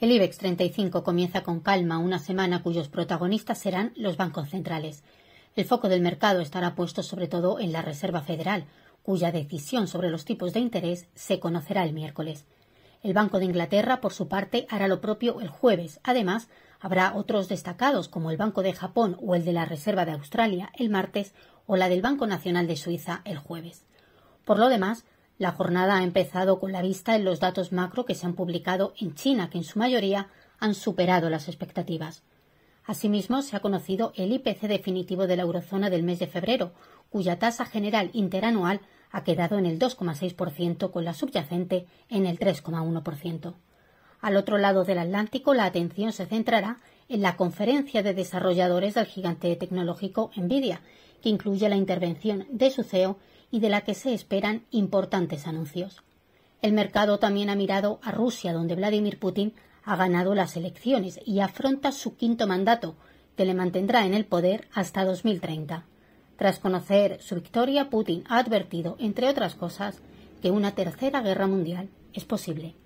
El IBEX 35 comienza con calma una semana cuyos protagonistas serán los bancos centrales. El foco del mercado estará puesto sobre todo en la Reserva Federal, cuya decisión sobre los tipos de interés se conocerá el miércoles. El Banco de Inglaterra, por su parte, hará lo propio el jueves. Además, habrá otros destacados como el Banco de Japón o el de la Reserva de Australia el martes o la del Banco Nacional de Suiza el jueves. Por lo demás, la jornada ha empezado con la vista en los datos macro que se han publicado en China, que en su mayoría han superado las expectativas. Asimismo, se ha conocido el IPC definitivo de la eurozona del mes de febrero, cuya tasa general interanual ha quedado en el 2,6% con la subyacente en el 3,1%. Al otro lado del Atlántico, la atención se centrará en la conferencia de desarrolladores del gigante tecnológico Nvidia, que incluye la intervención de su CEO y de la que se esperan importantes anuncios. El mercado también ha mirado a Rusia, donde Vladimir Putin ha ganado las elecciones y afronta su quinto mandato, que le mantendrá en el poder hasta 2030. Tras conocer su victoria, Putin ha advertido, entre otras cosas, que una tercera guerra mundial es posible.